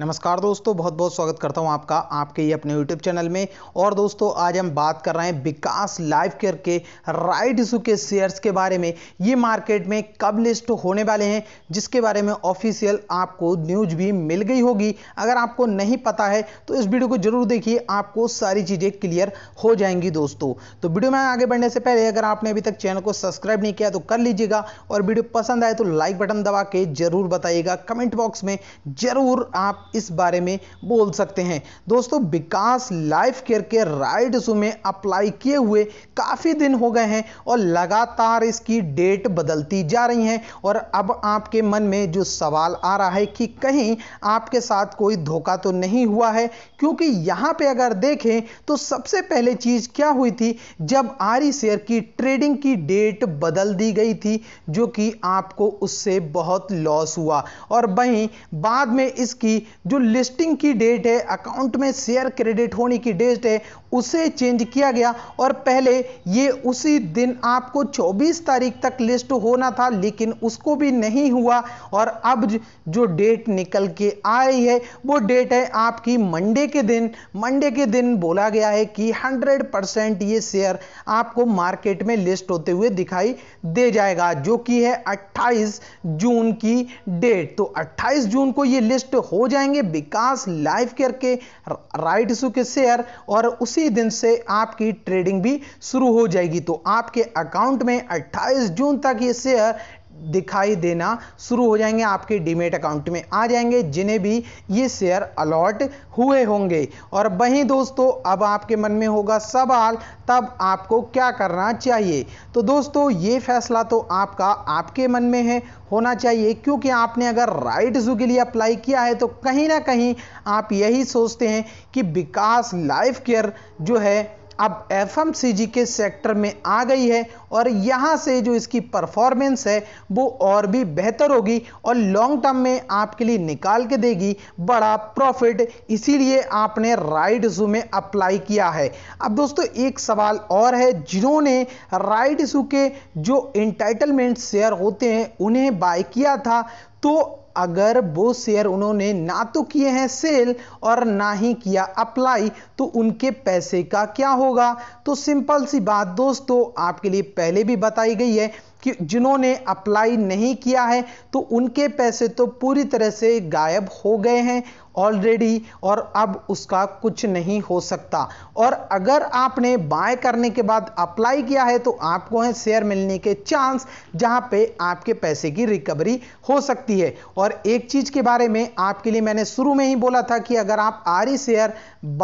नमस्कार दोस्तों बहुत बहुत स्वागत करता हूं आपका आपके ये अपने यूट्यूब चैनल में और दोस्तों आज हम बात कर रहे हैं विकास लाइफ केयर के राइट इशू के शेयर्स के बारे में ये मार्केट में कब लिस्ट होने वाले हैं जिसके बारे में ऑफिशियल आपको न्यूज भी मिल गई होगी अगर आपको नहीं पता है तो इस वीडियो को जरूर देखिए आपको सारी चीज़ें क्लियर हो जाएंगी दोस्तों तो वीडियो में आगे बढ़ने से पहले अगर आपने अभी तक चैनल को सब्सक्राइब नहीं किया तो कर लीजिएगा और वीडियो पसंद आए तो लाइक बटन दबा के जरूर बताइएगा कमेंट बॉक्स में जरूर आप इस बारे में बोल सकते हैं दोस्तों विकास लाइफ केयर के राइड्स में अप्लाई किए हुए काफ़ी दिन हो गए हैं और लगातार इसकी डेट बदलती जा रही है और अब आपके मन में जो सवाल आ रहा है कि कहीं आपके साथ कोई धोखा तो नहीं हुआ है क्योंकि यहाँ पे अगर देखें तो सबसे पहले चीज़ क्या हुई थी जब आरी शेयर की ट्रेडिंग की डेट बदल दी गई थी जो कि आपको उससे बहुत लॉस हुआ और वहीं बाद में इसकी जो लिस्टिंग की डेट है अकाउंट में शेयर क्रेडिट होने की डेट है उसे चेंज किया गया और पहले ये उसी दिन आपको 24 तारीख तक लिस्ट होना था लेकिन उसको भी नहीं हुआ और अब जो डेट निकल के आई है वो डेट है आपकी मंडे के दिन मंडे के दिन बोला गया है कि 100 परसेंट ये शेयर आपको मार्केट में लिस्ट होते हुए दिखाई दे जाएगा जो कि है 28 जून की डेट तो 28 जून को ये लिस्ट हो जाएगी जाएंगे विकास लाइफ केयर के राइट इशू के शेयर और उसी दिन से आपकी ट्रेडिंग भी शुरू हो जाएगी तो आपके अकाउंट में 28 जून तक ये शेयर दिखाई देना शुरू हो जाएंगे आपके डीमेट अकाउंट में आ जाएंगे जिन्हें भी ये शेयर अलॉट हुए होंगे और वहीं दोस्तों अब आपके मन में होगा सवाल तब आपको क्या करना चाहिए तो दोस्तों ये फैसला तो आपका आपके मन में है होना चाहिए क्योंकि आपने अगर राइट जू के लिए अप्लाई किया है तो कहीं ना कहीं आप यही सोचते हैं कि विकास लाइफ केयर जो है अब एफ के सेक्टर में आ गई है और यहाँ से जो इसकी परफॉर्मेंस है वो और भी बेहतर होगी और लॉन्ग टर्म में आपके लिए निकाल के देगी बड़ा प्रॉफिट इसीलिए आपने राइट इशू में अप्लाई किया है अब दोस्तों एक सवाल और है जिन्होंने राइट इशू के जो इंटाइटलमेंट शेयर होते हैं उन्हें बाय किया था तो अगर वो शेयर उन्होंने ना तो किए हैं सेल और ना ही किया अप्लाई तो उनके पैसे का क्या होगा तो सिंपल सी बात दोस्तों आपके लिए पहले भी बताई गई है कि जिन्होंने अप्लाई नहीं किया है तो उनके पैसे तो पूरी तरह से गायब हो गए हैं ऑलरेडी और अब उसका कुछ नहीं हो सकता और अगर आपने बाय करने के बाद अप्लाई किया है तो आपको है शेयर मिलने के चांस जहां पे आपके पैसे की रिकवरी हो सकती है और एक चीज के बारे में आपके लिए मैंने शुरू में ही बोला था कि अगर आप आरी शेयर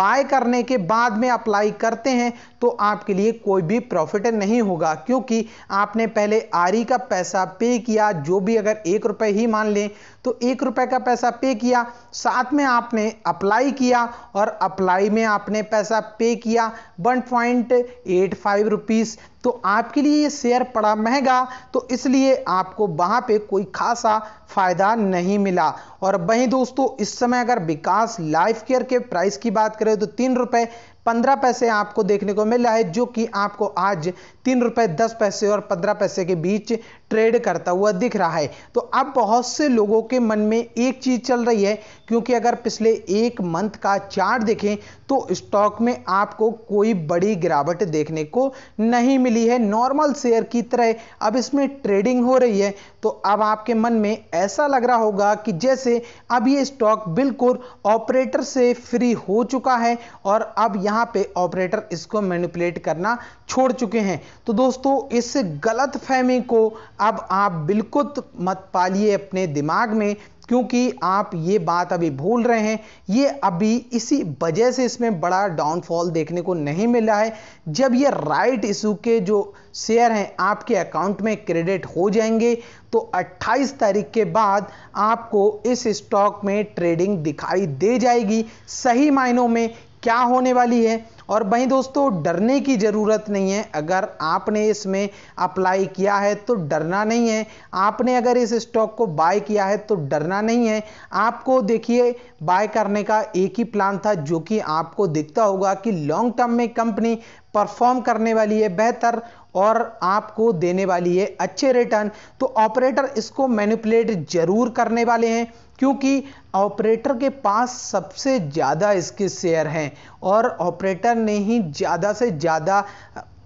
बाय करने के बाद में अप्लाई करते हैं तो आपके लिए कोई भी प्रॉफिट नहीं होगा क्योंकि आपने पहले आरी का पैसा पे किया जो भी अगर एक रुपए ही मान लें तो एक रुपए का पैसा पे किया साथ में आपने अप्लाई किया और अप्लाई में आपने पैसा पे किया one point eight five rupees तो आपके लिए ये शेयर पड़ा महंगा तो इसलिए आपको वहाँ पे कोई खासा फ़ायदा नहीं मिला और वहीं दोस्तों इस समय अगर विकास लाइफ केयर के प्राइस की बात करें तो तीन रुपये पंद्रह पैसे आपको देखने को मिल रहा है जो कि आपको आज तीन रुपये दस पैसे और पंद्रह पैसे के बीच ट्रेड करता हुआ दिख रहा है तो अब बहुत से लोगों के मन में एक चीज़ चल रही है क्योंकि अगर पिछले एक मंथ का चार्ट देखें तो स्टॉक में आपको कोई बड़ी गिरावट देखने को नहीं मिली है नॉर्मल शेयर की तरह अब इसमें ट्रेडिंग हो रही है तो अब आपके मन में ऐसा लग रहा होगा कि जैसे अब ये स्टॉक बिल्कुल ऑपरेटर से फ्री हो चुका है और अब यहाँ पे ऑपरेटर इसको मैनिपुलेट करना छोड़ चुके हैं तो दोस्तों इस गलत फहमी को अब आप बिल्कुल मत पालिए अपने दिमाग में क्योंकि आप ये बात अभी भूल रहे हैं ये अभी इसी वजह से इसमें बड़ा डाउनफॉल देखने को नहीं मिला है जब ये राइट इशू के जो शेयर हैं आपके अकाउंट में क्रेडिट हो जाएंगे तो 28 तारीख के बाद आपको इस स्टॉक में ट्रेडिंग दिखाई दे जाएगी सही मायनों में क्या होने वाली है और वहीं दोस्तों डरने की ज़रूरत नहीं है अगर आपने इसमें अप्लाई किया है तो डरना नहीं है आपने अगर इस स्टॉक को बाय किया है तो डरना नहीं है आपको देखिए बाय करने का एक ही प्लान था जो कि आपको दिखता होगा कि लॉन्ग टर्म में कंपनी परफॉर्म करने वाली है बेहतर और आपको देने वाली है अच्छे रिटर्न तो ऑपरेटर इसको मैनिपुलेट जरूर करने वाले हैं क्योंकि ऑपरेटर के पास सबसे ज़्यादा इसके शेयर हैं और ऑपरेटर ने ही ज़्यादा से ज़्यादा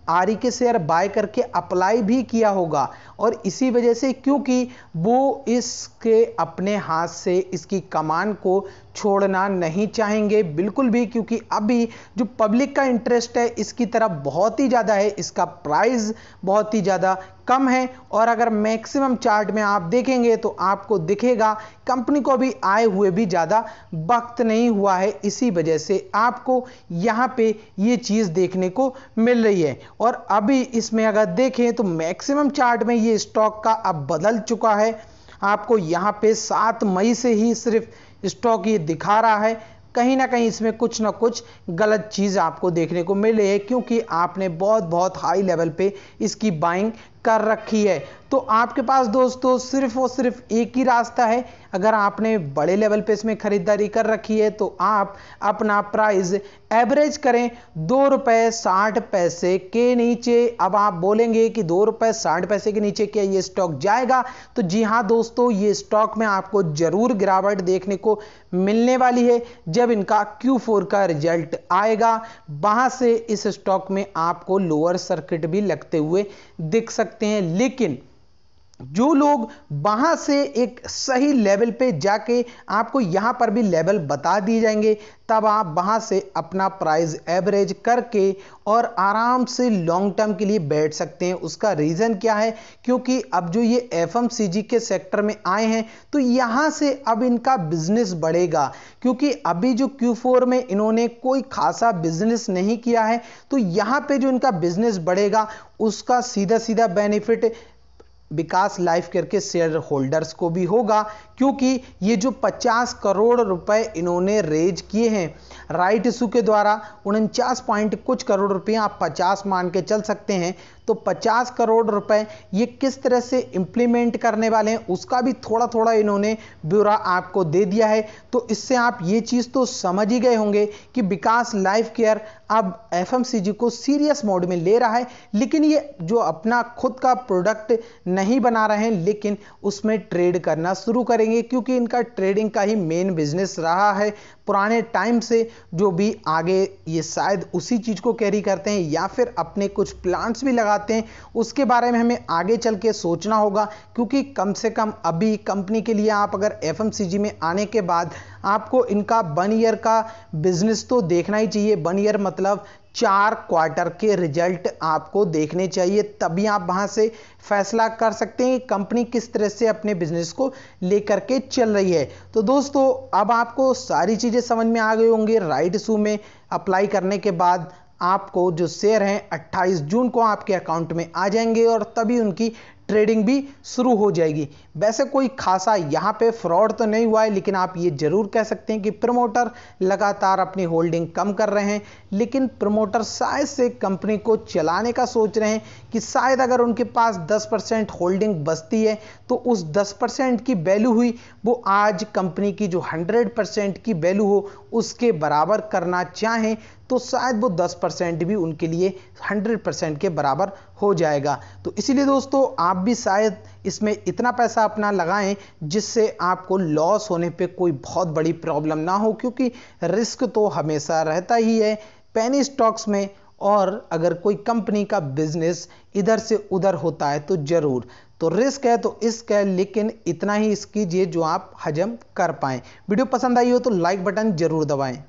आरी के शेयर बाय करके अप्लाई भी किया होगा और इसी वजह से क्योंकि वो इसके अपने हाथ से इसकी कमान को छोड़ना नहीं चाहेंगे बिल्कुल भी क्योंकि अभी जो पब्लिक का इंटरेस्ट है इसकी तरफ बहुत ही ज़्यादा है इसका प्राइस बहुत ही ज़्यादा कम है और अगर मैक्सिमम चार्ट में आप देखेंगे तो आपको दिखेगा कंपनी को भी आए हुए भी ज़्यादा वक्त नहीं हुआ है इसी वजह से आपको यहाँ पे ये चीज़ देखने को मिल रही है और अभी इसमें अगर देखें तो मैक्सिमम चार्ट में ये स्टॉक का अब बदल चुका है आपको यहाँ पे सात मई से ही सिर्फ स्टॉक ये दिखा रहा है कहीं ना कहीं इसमें कुछ ना कुछ गलत चीज़ आपको देखने को मिले है क्योंकि आपने बहुत बहुत हाई लेवल पे इसकी बाइंग कर रखी है तो आपके पास दोस्तों सिर्फ और सिर्फ एक ही रास्ता है अगर आपने बड़े लेवल पे इसमें ख़रीदारी कर रखी है तो आप अपना प्राइस एवरेज करें दो रुपये साठ पैसे के नीचे अब आप बोलेंगे कि दो रुपये साठ पैसे के नीचे क्या ये स्टॉक जाएगा तो जी हाँ दोस्तों ये स्टॉक में आपको ज़रूर गिरावट देखने को मिलने वाली है जब इनका फोर का रिजल्ट आएगा वहाँ से इस स्टॉक में आपको लोअर सर्किट भी लगते हुए दिख सकते सकते हैं लेकिन जो लोग वहाँ से एक सही लेवल पे जाके आपको यहाँ पर भी लेवल बता दिए जाएंगे तब आप वहाँ से अपना प्राइस एवरेज करके और आराम से लॉन्ग टर्म के लिए बैठ सकते हैं उसका रीज़न क्या है क्योंकि अब जो ये एफ के सेक्टर में आए हैं तो यहाँ से अब इनका बिजनेस बढ़ेगा क्योंकि अभी जो Q4 में इन्होंने कोई खासा बिजनेस नहीं किया है तो यहाँ पे जो इनका बिजनेस बढ़ेगा उसका सीधा सीधा बेनिफिट विकास लाइफ केयर के शेयर होल्डर्स को भी होगा क्योंकि ये जो 50 करोड़ रुपए इन्होंने रेज किए हैं राइट इशू के द्वारा उनचास पॉइंट कुछ करोड़ रुपये आप 50 मान के चल सकते हैं तो 50 करोड़ रुपए ये किस तरह से इम्प्लीमेंट करने वाले हैं उसका भी थोड़ा थोड़ा इन्होंने ब्यौरा आपको दे दिया है तो इससे आप ये चीज़ तो समझ ही गए होंगे कि विकास लाइफ केयर अब एफ को सीरियस मोड में ले रहा है लेकिन ये जो अपना खुद का प्रोडक्ट नहीं बना रहे हैं लेकिन उसमें ट्रेड करना शुरू करेंगे क्योंकि इनका ट्रेडिंग का ही मेन बिजनेस रहा है पुराने टाइम से जो भी आगे ये शायद उसी चीज़ को कैरी करते हैं या फिर अपने कुछ प्लांट्स भी लगाते हैं उसके बारे में हमें आगे चल के सोचना होगा क्योंकि कम से कम अभी कंपनी के लिए आप अगर एफ में आने के बाद आपको इनका वन ईयर का बिजनेस तो देखना ही चाहिए वन ईयर मतलब चार क्वार्टर के रिजल्ट आपको देखने चाहिए तभी आप वहाँ से फैसला कर सकते हैं कंपनी किस तरह से अपने बिजनेस को लेकर के चल रही है तो दोस्तों अब आपको सारी चीज़ें समझ में आ गई होंगी राइट इशू में अप्लाई करने के बाद आपको जो शेयर हैं 28 जून को आपके अकाउंट में आ जाएंगे और तभी उनकी ट्रेडिंग भी शुरू हो जाएगी वैसे कोई खासा यहाँ पे फ्रॉड तो नहीं हुआ है लेकिन आप ये ज़रूर कह सकते हैं कि प्रमोटर लगातार अपनी होल्डिंग कम कर रहे हैं लेकिन प्रमोटर शायद से कंपनी को चलाने का सोच रहे हैं कि शायद अगर उनके पास 10 परसेंट होल्डिंग बचती है तो उस 10 परसेंट की वैल्यू हुई वो आज कंपनी की जो 100 परसेंट की वैल्यू हो उसके बराबर करना चाहें तो शायद वो 10 परसेंट भी उनके लिए 100 परसेंट के बराबर हो जाएगा तो इसीलिए दोस्तों आप भी शायद इसमें इतना पैसा अपना लगाएं जिससे आपको लॉस होने पे कोई बहुत बड़ी प्रॉब्लम ना हो क्योंकि रिस्क तो हमेशा रहता ही है पैनी स्टॉक्स में और अगर कोई कंपनी का बिजनेस इधर से उधर होता है तो ज़रूर तो रिस्क है तो इस्क है लेकिन इतना ही इस कीजिए जो आप हजम कर पाएँ वीडियो पसंद आई हो तो लाइक बटन ज़रूर दबाएँ